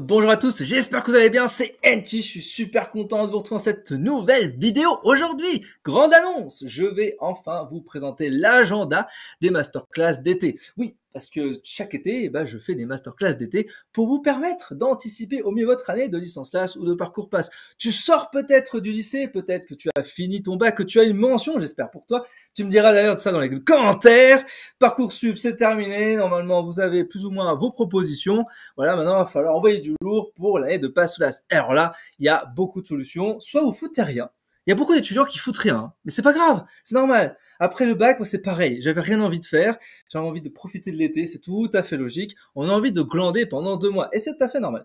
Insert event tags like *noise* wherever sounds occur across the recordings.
Bonjour à tous, j'espère que vous allez bien, c'est Enchi, je suis super content de vous retrouver dans cette nouvelle vidéo. Aujourd'hui, grande annonce, je vais enfin vous présenter l'agenda des masterclass d'été. Oui, parce que chaque été, eh ben, je fais des masterclass d'été pour vous permettre d'anticiper au mieux votre année de licence classe ou de parcours passe. Tu sors peut-être du lycée, peut-être que tu as fini ton bac, que tu as une mention, j'espère pour toi. Tu me diras d'ailleurs ça dans les commentaires. Parcoursup, c'est terminé. Normalement, vous avez plus ou moins vos propositions. Voilà, maintenant, il va falloir envoyer du lourd pour l'année de passe classe. Alors là, il y a beaucoup de solutions. Soit vous foutez rien, il y a beaucoup d'étudiants qui foutent rien, hein. mais c'est pas grave, c'est normal. Après le bac, moi c'est pareil, j'avais rien envie de faire, j'avais envie de profiter de l'été, c'est tout à fait logique. On a envie de glander pendant deux mois, et c'est tout à fait normal.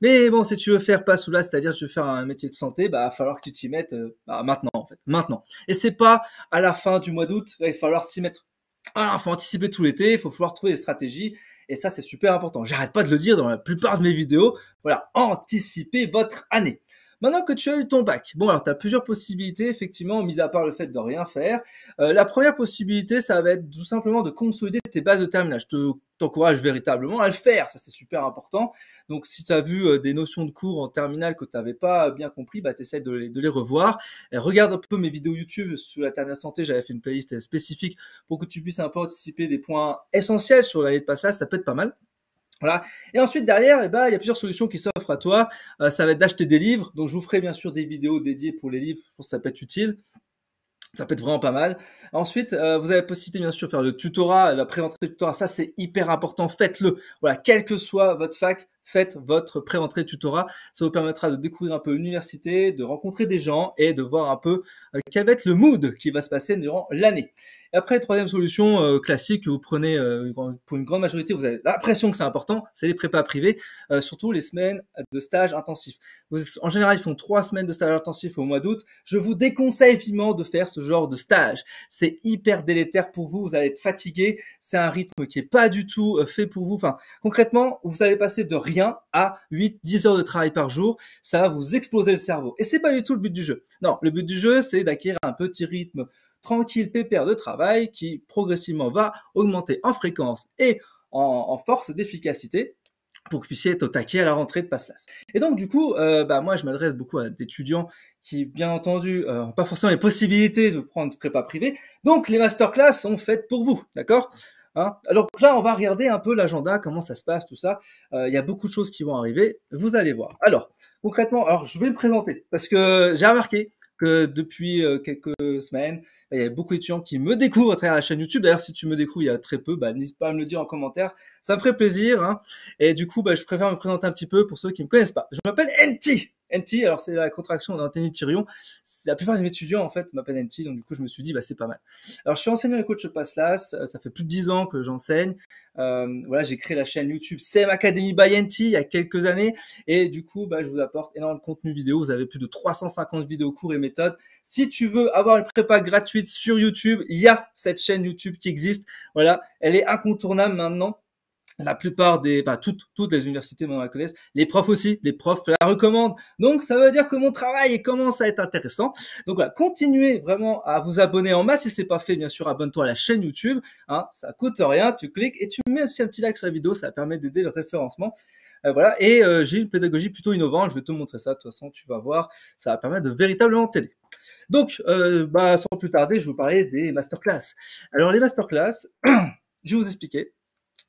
Mais bon, si tu veux faire pas sous là, c'est-à-dire tu veux faire un métier de santé, bah va falloir que tu t'y mettes euh, bah, maintenant en fait, maintenant. Et c'est pas à la fin du mois d'août, il va falloir s'y mettre. Ah, faut anticiper tout l'été, il faut falloir trouver des stratégies. Et ça, c'est super important. J'arrête pas de le dire dans la plupart de mes vidéos. Voilà, anticipez votre année. Maintenant que tu as eu ton bac, bon, alors tu as plusieurs possibilités, effectivement, mis à part le fait de rien faire. Euh, la première possibilité, ça va être tout simplement de consolider tes bases de terminale. Je te t'encourage véritablement à le faire, ça c'est super important. Donc si tu as vu euh, des notions de cours en terminale que tu n'avais pas bien compris, bah, tu essaies de, les revoir. regarde un peu mes vidéos YouTube sur la terminale santé, j'avais fait une playlist spécifique pour que tu puisses un peu anticiper des points essentiels sur l'année de passage, ça peut être pas mal. Voilà. Et ensuite, derrière, eh ben, il y a plusieurs solutions qui s'offrent à toi. Euh, ça va être d'acheter des livres. Donc, je vous ferai bien sûr des vidéos dédiées pour les livres. Je pense que ça peut être utile. Ça peut être vraiment pas mal. Ensuite, euh, vous avez la possibilité, bien sûr, de faire le tutorat, la présentation du tutorat. Ça, c'est hyper important. Faites-le. Voilà, quelle que soit votre fac, faites votre pré rentrée tutorat. Ça vous permettra de découvrir un peu l'université, de rencontrer des gens et de voir un peu euh, quel va être le mood qui va se passer durant l'année. Et après, troisième solution euh, classique que vous prenez euh, pour une grande majorité, vous avez l'impression que c'est important, c'est les prépas privés, surtout les semaines de stage intensif. en général, ils font trois semaines de stage intensif au mois d'août. Je vous déconseille vivement de faire ce genre de stage. C'est hyper délétère pour vous, vous allez être fatigué, c'est un rythme qui est pas du tout fait pour vous. Enfin, concrètement, vous allez passer de rien à 8, 10 heures de travail par jour, ça va vous exploser le cerveau. Et c'est pas du tout le but du jeu. Non, le but du jeu, c'est d'acquérir un petit rythme tranquille, pépère de travail qui progressivement va augmenter en fréquence et en, force d'efficacité pour que vous puissiez être au taquet à la rentrée de Passelas. Et donc du coup, euh, bah, moi je m'adresse beaucoup à des étudiants qui, bien entendu, n'ont euh, pas forcément les possibilités de prendre prépa privée. Donc les masterclass sont faites pour vous, d'accord Hein. Alors là, on va regarder un peu l'agenda, comment ça se passe, tout ça. Euh, il y a beaucoup de choses qui vont arriver. Vous allez voir. Alors, concrètement, alors je vais me présenter parce que j'ai remarqué que depuis euh, quelques semaines, il y a beaucoup d'étudiants qui me découvrent à travers la chaîne YouTube. D'ailleurs, si tu me découvres il y a très peu, bah, n'hésite pas à me le dire en commentaire. Ça me ferait plaisir. Hein. Et du coup, bah, je préfère me présenter un petit peu pour ceux qui ne me connaissent pas. Je m'appelle NT. NT, alors c'est la contraction d'Anthony Tyrion. La plupart des étudiants, en fait, m'appellent NT, donc du coup, je me suis dit, bah, c'est pas mal. Alors, je suis enseignant et coach Paslas, euh, ça fait plus de 10 ans que j'enseigne. Euh, voilà, j'ai créé la chaîne YouTube SEM Academy by NT il y a quelques années, et du coup, bah, je vous apporte énormément de contenu vidéo. Vous avez plus de 350 vidéos, cours et méthodes. Si tu veux avoir une prépa gratuite sur YouTube, il y a cette chaîne YouTube qui existe. Voilà, elle est incontournable maintenant la plupart des, bah, toutes, toutes les universités maintenant la connaissent, les profs aussi, les profs la recommandent. Donc, ça veut dire que mon travail commence à être intéressant. Donc, voilà, continuez vraiment à vous abonner en masse. Si c'est pas fait, bien sûr, abonne-toi à la chaîne YouTube. Hein, ça coûte rien, tu cliques et tu mets aussi un petit like sur la vidéo, ça permet d'aider le référencement. Euh, voilà, et euh, j'ai une pédagogie plutôt innovante, je vais te montrer ça, de toute façon tu vas voir, ça va permettre de véritablement t'aider. Donc, euh, bah, sans plus tarder, je vais vous parler des masterclass. Alors les masterclass, *clears throat* je vais vous expliquer,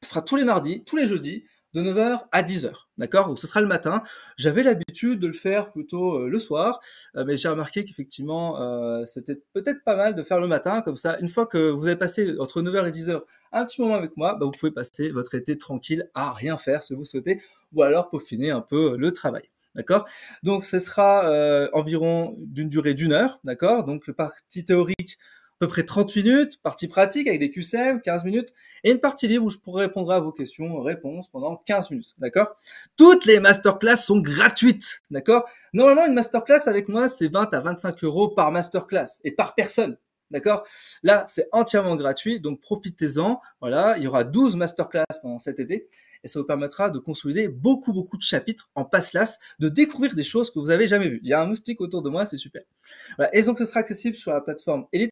ce sera tous les mardis, tous les jeudis, de 9h à 10h. D'accord Donc ce sera le matin. J'avais l'habitude de le faire plutôt euh, le soir, euh, mais j'ai remarqué qu'effectivement, euh, c'était peut-être pas mal de faire le matin. Comme ça, une fois que vous avez passé entre 9h et 10h un petit moment avec moi, bah, vous pouvez passer votre été tranquille à rien faire si vous souhaitez, ou alors peaufiner un peu le travail. D'accord Donc ce sera environ d'une durée d'une heure. D'accord Donc partie théorique peu près 30 minutes, partie pratique avec des QCM, 15 minutes, et une partie libre où je pourrai répondre à vos questions, réponses pendant 15 minutes, d'accord Toutes les masterclass sont gratuites, d'accord Normalement, une masterclass avec moi, c'est 20 à 25 euros par masterclass et par personne, D'accord Là, c'est entièrement gratuit, donc profitez-en. Voilà, il y aura 12 masterclass pendant cet été et ça vous permettra de consolider beaucoup, beaucoup de chapitres en passe-lasse, de découvrir des choses que vous n'avez jamais vues. Il y a un moustique autour de moi, c'est super. Voilà. Et donc, ce sera accessible sur la plateforme Elite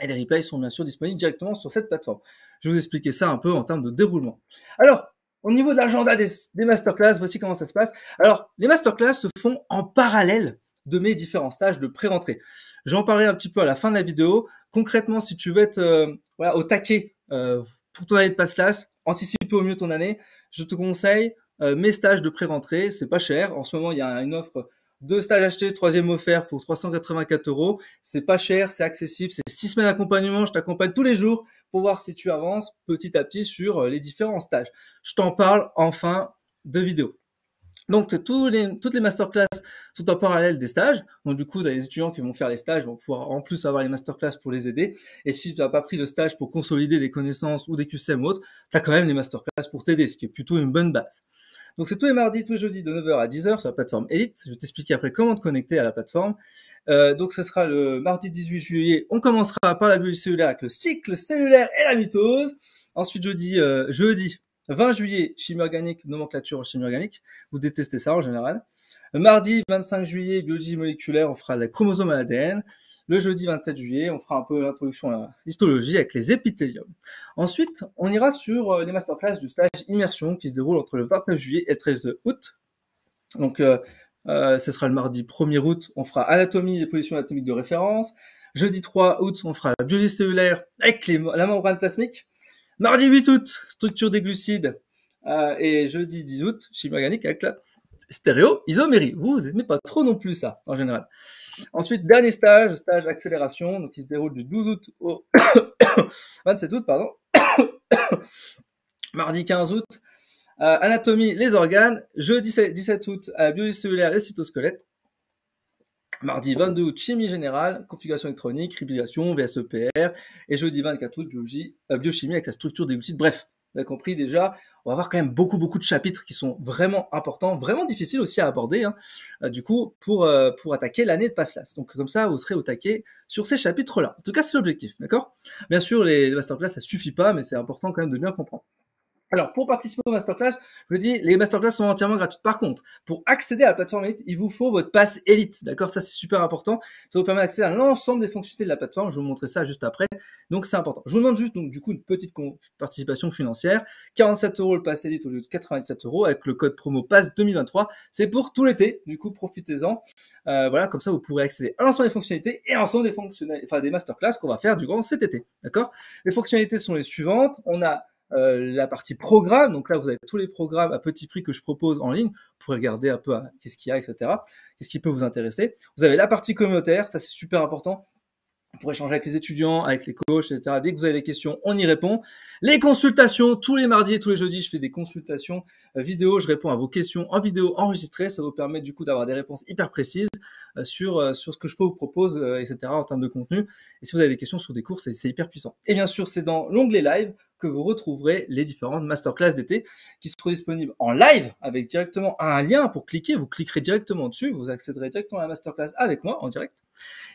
et les replays sont bien sûr disponibles directement sur cette plateforme. Je vais vous expliquer ça un peu en termes de déroulement. Alors, au niveau de l'agenda des, masterclass, voici comment ça se passe. Alors, les masterclass se font en parallèle de mes différents stages de pré-rentrée. J'en parlais un petit peu à la fin de la vidéo. Concrètement, si tu veux être euh, au taquet euh, pour ton année de passe-classe, anticiper au mieux ton année, je te conseille euh, mes stages de pré-rentrée. C'est pas cher. En ce moment, il y a une offre deux stages achetés, troisième offert pour 384 euros. C'est pas cher, c'est accessible. C'est six semaines d'accompagnement. Je t'accompagne tous les jours pour voir si tu avances petit à petit sur euh, les différents stages. Je t'en parle en fin de vidéo. Donc, les, toutes les masterclass sont en parallèle des stages. Donc, du coup, les étudiants qui vont faire les stages vont pouvoir en plus avoir les masterclass pour les aider. Et si tu n'as pas pris de stage pour consolider des connaissances ou des QCM ou autres, tu as quand même les masterclass pour t'aider, ce qui est plutôt une bonne base. Donc c'est tous les mardis, tous les jeudis de 9h à 10h sur la plateforme Elite. Je vais t'expliquer après comment te connecter à la plateforme. Euh, donc ce sera le mardi 18 juillet. On commencera par la bulle cellulaire avec le cycle cellulaire et la mitose. Ensuite jeudi, euh, jeudi 20 juillet, chimie organique, nomenclature chimie organique. Vous détestez ça en général. Mardi 25 juillet, biologie moléculaire, on fera les chromosome à l'ADN. Le jeudi 27 juillet, on fera un peu l'introduction à l'histologie avec les épithéliums. Ensuite, on ira sur euh, les masterclass du stage immersion qui se déroule entre le 29 juillet et 13 août. Donc, euh, euh, ce sera le mardi 1er août, on fera anatomie et position anatomique de référence. Jeudi 3 août, on fera la biologie cellulaire avec la membrane plasmique. Mardi 8 août, structure des glucides. et jeudi 10 août, chimie organique avec la stéréo, isomérie. Vous n'aimez pas trop non plus ça, en général. Ensuite, dernier stage, stage accélération, qui se déroule du 12 août au 27 *coughs* août, pardon. *coughs* Mardi 15 août, euh, anatomie, les organes. Jeudi 17 août, euh, biologie cellulaire et cytosquelette. Mardi 22 août, chimie générale, configuration électronique, hybridation, VSEPR. Et jeudi 24 août, euh, biochimie avec la structure des glucides. Bref, vous avez compris déjà, on va avoir quand même beaucoup, beaucoup de chapitres qui sont vraiment importants, vraiment difficiles aussi à aborder, hein. euh, du coup, pour, euh, pour attaquer l'année de Passelas. Donc, comme ça, vous serez au taquet sur ces chapitres-là. En tout cas, c'est l'objectif, d'accord Bien sûr, les masterclass, ça suffit pas, mais c'est important quand même de bien comprendre. Alors, pour participer aux masterclass, je vous dis, les masterclass sont entièrement gratuites. Par contre, pour accéder à la plateforme Elite, il vous faut votre pass Elite. D'accord Ça, c'est super important. Ça vous permet d'accéder à l'ensemble des fonctionnalités de la plateforme. Je vais vous montrer ça juste après. Donc, c'est important. Je vous demande juste, donc, du coup, une petite participation financière. 47 euros le pass Elite au lieu de 97 euros avec le code promo pass 2023. C'est pour tout l'été. Du coup, profitez-en. Euh, voilà, comme ça, vous pourrez accéder à l'ensemble des fonctionnalités et à l'ensemble des enfin, des masterclass qu'on va faire du grand cet été. D'accord Les fonctionnalités sont les suivantes. On a euh, la partie programme, donc là vous avez tous les programmes à petit prix que je propose en ligne, pour regarder un peu hein, qu'est-ce qu'il y a, etc. Qu'est-ce qui peut vous intéresser. Vous avez la partie communautaire, ça c'est super important pour échanger avec les étudiants, avec les coachs, etc. Dès que vous avez des questions, on y répond. Les consultations, tous les mardis et tous les jeudis, je fais des consultations euh, vidéo. Je réponds à vos questions en vidéo enregistrée. Ça vous permet du coup d'avoir des réponses hyper précises euh, sur, sur ce que je peux vous propose, etc. en termes de contenu. Et si vous avez des questions sur des cours, c'est hyper puissant. Et bien sûr, c'est dans l'onglet live que vous retrouverez les différentes masterclass d'été qui seront disponibles en live avec directement un lien pour cliquer. Vous cliquerez directement dessus, vous accéderez directement à la masterclass avec moi en direct.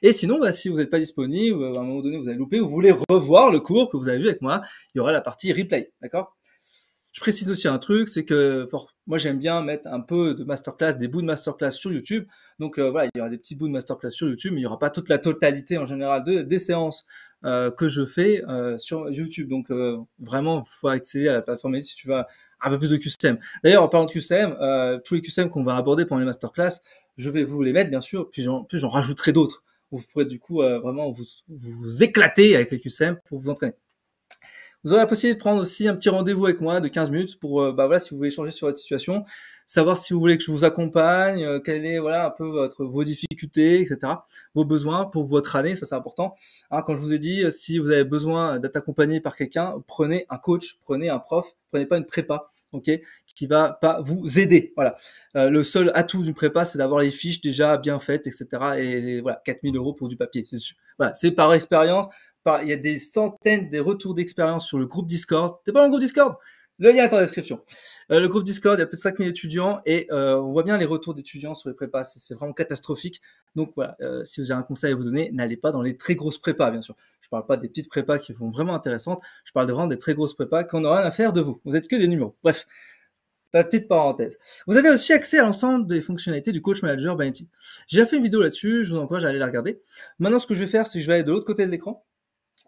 Et sinon, bah, si vous n'êtes pas disponible, euh, à un moment donné, vous avez loupé, vous voulez revoir le cours que vous avez vu avec moi, il y aura la partie replay. D'accord je précise aussi un truc, c'est que moi j'aime bien mettre un peu de masterclass, des bouts de masterclass sur YouTube. Donc euh, voilà, il y aura des petits bouts de masterclass sur YouTube, mais il n'y aura pas toute la totalité en général de, des séances euh, que je fais euh, sur YouTube. Donc euh, vraiment, faut accéder à la plateforme si tu veux un peu plus de QCM. D'ailleurs, en parlant de QCM, tous les QCM qu'on va aborder pendant les masterclass, je vais vous les mettre, bien sûr, puis j'en, plus j'en rajouterai d'autres. Vous pourrez du coup vraiment vous, vous éclater avec les QCM pour vous entraîner. Vous aurez la possibilité de prendre aussi un petit rendez-vous avec moi de 15 minutes pour, bah voilà, si vous voulez changer sur votre situation, savoir si vous voulez que je vous accompagne, euh, quelles est voilà un peu votre vos difficultés, etc. Vos besoins pour votre année, ça c'est important. Hein, quand je vous ai dit, euh, si vous avez besoin d'être accompagné par quelqu'un, prenez un coach, prenez un prof, prenez pas une prépa. Ok, qui va pas vous aider. Voilà. Euh, le seul atout d'une prépa, c'est d'avoir les fiches déjà bien faites, etc. Et, voilà, 4000 euros pour du papier. Voilà, c'est par expérience. il y a des centaines de retours d'expérience sur le groupe Discord. T'es pas dans le groupe Discord le lien est en description. Euh, le groupe Discord, il y a plus de 5000 étudiants et euh, on voit bien les retours d'étudiants sur les prépas. C'est vraiment catastrophique. Donc voilà, euh, si vous avez un conseil à vous donner, n'allez pas dans les très grosses prépas, bien sûr. Je parle pas des petites prépas qui vont vraiment intéressantes. Je parle de vraiment des très grosses prépas qu'on aura rien à faire de vous. Vous êtes que des numéros. Bref. La petite parenthèse. Vous avez aussi accès à l'ensemble des fonctionnalités du Coach Manager Vanity. J'ai fait une vidéo là-dessus, je vous encourage à aller la regarder. Maintenant, ce que je vais faire, c'est que je vais aller de l'autre côté de l'écran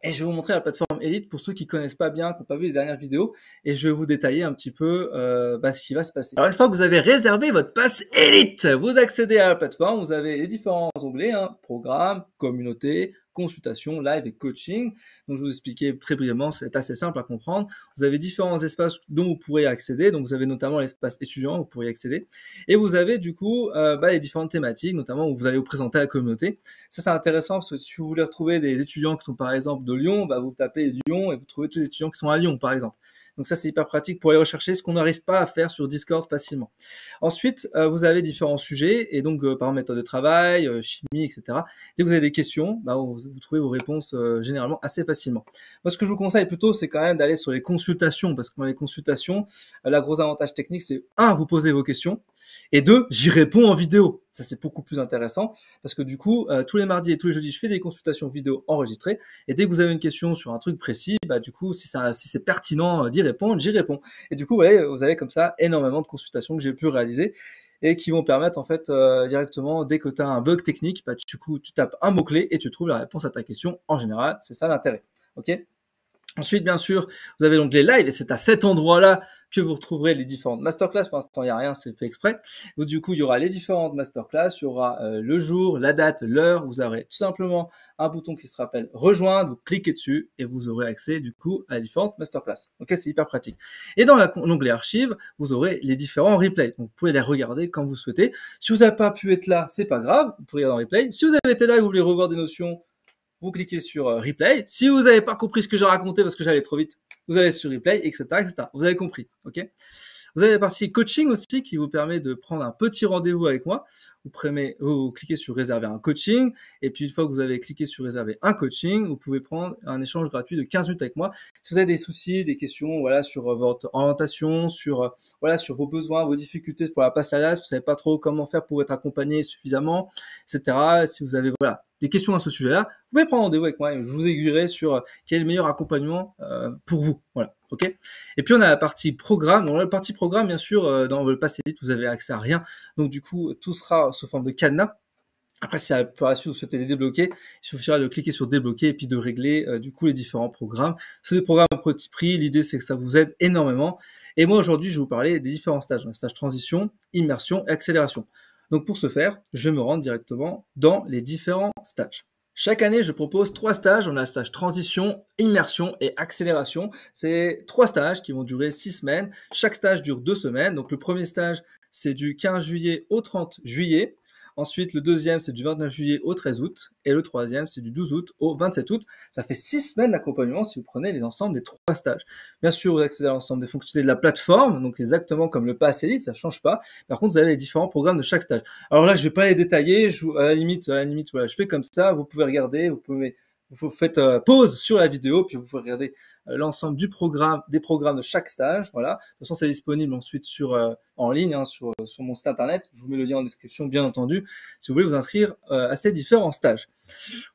et je vais vous montrer la plateforme Elite pour ceux qui connaissent pas bien, qui n'ont pas vu les dernières vidéos, et je vais vous détailler un petit peu euh, bah, ce qui va se passer. Alors une fois que vous avez réservé votre passe Elite, vous accédez à la plateforme, vous avez les différents onglets, hein, programme, communauté, consultation, live et coaching. Donc, je vous expliquais très brièvement, c'est assez simple à comprendre. Vous avez différents espaces dont vous pourrez accéder. Donc, vous avez notamment l'espace étudiant, vous pourrez accéder. Et vous avez du coup euh, bah, les différentes thématiques, notamment où vous allez vous présenter à la communauté. Ça, c'est intéressant parce que si vous voulez retrouver des étudiants qui sont par exemple de Lyon, bah, vous tapez Lyon et vous trouvez tous les étudiants qui sont à Lyon, par exemple. Donc ça, c'est hyper pratique pour aller rechercher ce qu'on n'arrive pas à faire sur Discord facilement. Ensuite, euh, vous avez différents sujets, et donc euh, par méthode de travail, euh, chimie, etc. Dès que vous avez des questions, bah, vous, trouvez vos réponses généralement assez facilement. Moi, ce que je vous conseille plutôt, c'est quand même d'aller sur les consultations, parce que dans les consultations, la gros avantage technique, c'est un, vous posez vos questions et deux, j'y réponds en vidéo. Ça, c'est beaucoup plus intéressant parce que du coup, euh, tous les mardis et tous les jeudis, je fais des consultations vidéo enregistrées. Et dès que vous avez une question sur un truc précis, bah, du coup, si, c'est pertinent euh, d'y répondre, j'y réponds. Et du coup, vous, avez comme ça énormément de consultations que j'ai pu réaliser et qui vont permettre en fait euh, directement dès que tu as un bug technique, bah, du coup, tu tapes un mot-clé et tu trouves la réponse à ta question en général. C'est ça l'intérêt. OK Ensuite, bien sûr, vous avez donc les lives et c'est à cet endroit-là que vous retrouverez les différentes masterclass. Pour l'instant, il n'y a rien, c'est fait exprès. Donc, du coup, il y aura les différentes masterclass, il y aura euh, le jour, la date, l'heure. Vous aurez tout simplement un bouton qui se rappelle rejoindre, vous cliquez dessus et vous aurez accès du coup à différentes masterclass. Ok, c'est hyper pratique. Et dans l'onglet archives, vous aurez les différents replays. vous pouvez les regarder quand vous souhaitez. Si vous n'avez pas pu être là, c'est pas grave, vous pouvez regarder en replay. Si vous avez été là et vous voulez revoir des notions vous cliquez sur euh, replay. Si vous n'avez pas compris ce que j'ai raconté parce que j'allais trop vite, vous allez sur replay, etc., etc. Vous avez compris, ok Vous avez la partie coaching aussi qui vous permet de prendre un petit rendez-vous avec moi. Vous, prenez, vous cliquez sur réserver un coaching et puis une fois que vous avez cliqué sur réserver un coaching, vous pouvez prendre un échange gratuit de 15 minutes avec moi. Si vous avez des soucis, des questions, voilà, sur euh, votre orientation, sur euh, voilà, sur vos besoins, vos difficultés pour la passe la si vous savez pas trop comment faire pour être accompagné suffisamment, etc. Si vous avez voilà des questions à ce sujet-là, vous pouvez prendre rendez-vous avec moi. et Je vous aiguillerai sur euh, quel est le meilleur accompagnement euh, pour vous. Voilà. OK Et puis on a la partie programme. Dans la partie programme, bien sûr, euh, dans le passé vous avez accès à rien. Donc du coup, tout sera sous forme de cadenas. Après, si la vous souhaitez les débloquer, il suffira de cliquer sur débloquer et puis de régler du coup les différents programmes. Ce sont des programmes à petit prix. L'idée c'est que ça vous aide énormément. Et moi aujourd'hui, je vais vous parler des différents stages. stage transition, immersion, et accélération. Donc pour ce faire, je me rends directement dans les différents stages. Chaque année, je propose trois stages. On a le stage transition, immersion et accélération. C'est trois stages qui vont durer six semaines. Chaque stage dure deux semaines. Donc le premier stage, c'est du 15 juillet au 30 juillet. Ensuite, le deuxième, c'est du 29 juillet au 13 août. Et le troisième, c'est du 12 août au 27 août. Ça fait six semaines d'accompagnement si vous prenez les ensembles des trois stages. Bien sûr, vous accédez à l'ensemble des fonctionnalités de la plateforme, donc exactement comme le Pass Elite, ça change pas. Par contre, vous avez les différents programmes de chaque stage. Alors là, je vais pas les détailler. Je, à la limite, à la limite, voilà, je fais comme ça. Vous pouvez regarder, vous pouvez vous faites euh, pause sur la vidéo, puis vous pouvez regarder euh, l'ensemble du programme, des programmes de chaque stage. Voilà. De toute façon, c'est disponible ensuite sur euh, en ligne hein, sur, sur mon site internet. Je vous mets le lien en description, bien entendu, si vous voulez vous inscrire à ces différents stages.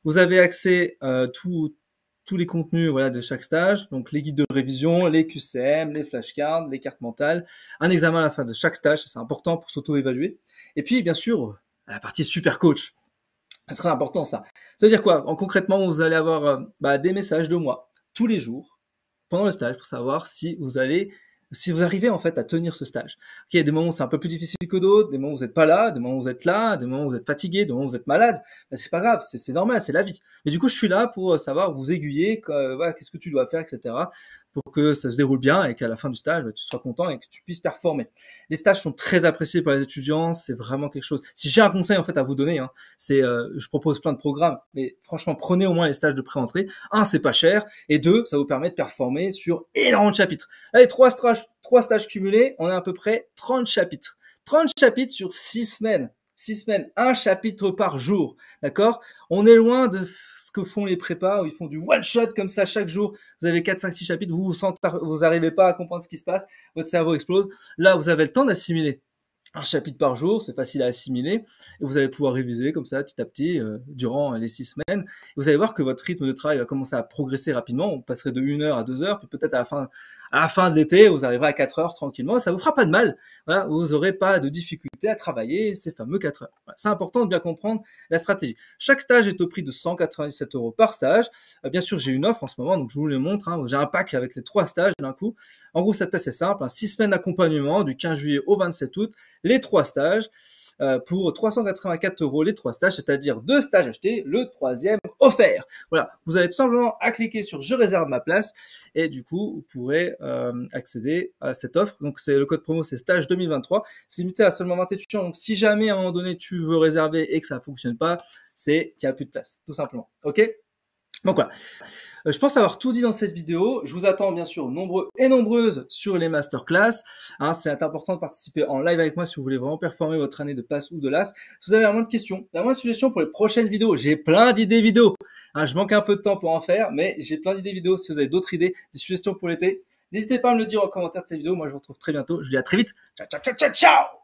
Vous avez accès à tous les contenus voilà de chaque stage, donc les guides de révision, les QCM, les flashcards, les cartes mentales, un examen à la fin de chaque stage, c'est important pour s'auto-évaluer. Et puis bien sûr, la partie super coach. Ça sera important ça. C'est-à-dire quoi en, Concrètement, vous allez avoir euh, bah, des messages de moi tous les jours pendant le stage pour savoir si vous allez, si vous arrivez en fait à tenir ce stage. il y a des moments où c'est un peu plus difficile que d'autres, des moments où vous n'êtes pas là, des moments où vous êtes là, des moments où vous êtes fatigué, des moments où vous êtes malade. Mais bah, c'est pas grave, c'est normal, c'est la vie. Mais du coup, je suis là pour euh, savoir vous aiguiller, euh, voilà, qu'est-ce que tu dois faire, etc pour que ça se déroule bien et qu'à la fin du stage, bah, tu sois content et que tu puisses performer. Les stages sont très appréciés par les étudiants, c'est vraiment quelque chose. Si j'ai un conseil en fait à vous donner, hein, c'est, euh, je propose plein de programmes, mais franchement, prenez au moins les stages de pré-entrée. Un, c'est pas cher, et deux, ça vous permet de performer sur énormément de chapitres. Allez, trois stages, trois stages cumulés, on a à peu près 30 chapitres. 30 chapitres sur 6 semaines. 6 semaines, un chapitre par jour. D'accord On est loin de font les prépas, ils font du one-shot comme ça chaque jour. Vous avez 4, 5, 6 chapitres, vous vous n'arrivez pas à comprendre ce qui se passe, votre cerveau explose. Là, vous avez le temps d'assimiler un chapitre par jour, c'est facile à assimiler, et vous allez pouvoir réviser comme ça petit à petit euh, durant les six semaines. vous allez voir que votre rythme de travail va commencer à progresser rapidement, on passerait de 1 heure à 2 heures, puis peut-être à la fin à la fin de l'été, vous arriverez à 4 heures tranquillement, ça vous fera pas de mal. vous n'aurez pas de difficulté à travailler ces fameux 4 heures. c'est important de bien comprendre la stratégie. Chaque stage est au prix de 197 euros par stage. Euh, bien sûr, j'ai une offre en ce moment, donc je vous le montre. Hein. j'ai un pack avec les trois stages d'un coup. En gros, c'est assez simple. 6 hein. semaines d'accompagnement du 15 juillet au 27 août, les trois stages. Euh, pour 384 euros les trois stages, c'est-à-dire deux stages achetés, le troisième offert. Voilà, vous avez tout simplement à cliquer sur je réserve ma place et du coup vous pourrez euh, accéder à cette offre. Donc c'est le code promo c'est stage 2023. C'est limité à seulement 20 étudiants. Donc si jamais à un moment donné tu veux réserver et que ça fonctionne pas, c'est qu'il n'y a plus de place, tout simplement. Ok donc voilà. Euh, je pense avoir tout dit dans cette vidéo. Je vous attends bien sûr nombreux et nombreuses sur les masterclass. Hein, c'est important de participer en live avec moi si vous voulez vraiment performer votre année de passe ou de las. Si vous avez la moindre question, la moindre suggestion pour les prochaines vidéos, j'ai plein d'idées vidéo. Hein, je manque un peu de temps pour en faire, mais j'ai plein d'idées vidéo. Si vous avez d'autres idées, des suggestions pour l'été, n'hésitez pas à me le dire en commentaire de cette vidéo. Moi, je vous retrouve très bientôt. Je vous dis à très vite. Ciao, ciao, ciao, ciao, ciao